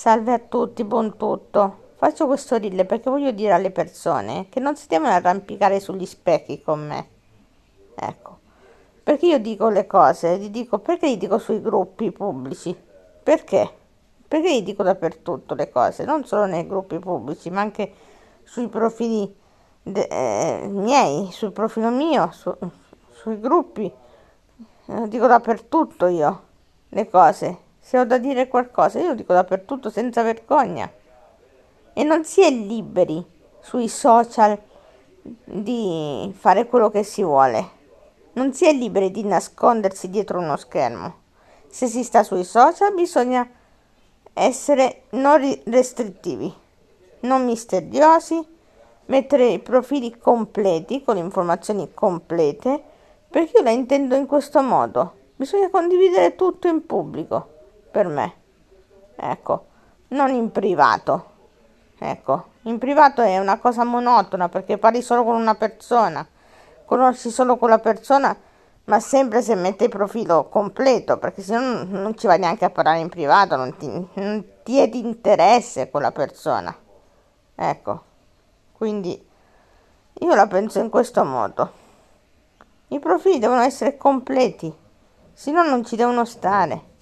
Salve a tutti, buon tutto. Faccio questo reel perché voglio dire alle persone che non si devono arrampicare sugli specchi con me. Ecco, perché io dico le cose, li dico, perché li dico sui gruppi pubblici? Perché? Perché li dico dappertutto le cose, non solo nei gruppi pubblici, ma anche sui profili de, eh, miei, sul profilo mio, su, sui gruppi. Eh, dico dappertutto io le cose se ho da dire qualcosa, io lo dico dappertutto senza vergogna. E non si è liberi sui social di fare quello che si vuole. Non si è liberi di nascondersi dietro uno schermo. Se si sta sui social bisogna essere non restrittivi, non misteriosi, mettere i profili completi con informazioni complete, perché io la intendo in questo modo. Bisogna condividere tutto in pubblico per me. Ecco, non in privato. Ecco, in privato è una cosa monotona perché parli solo con una persona, conosci solo quella persona, ma sempre se metti il profilo completo, perché se no non ci vai neanche a parlare in privato, non ti, non ti è di interesse quella persona. Ecco, quindi io la penso in questo modo. I profili devono essere completi, se no non ci devono stare.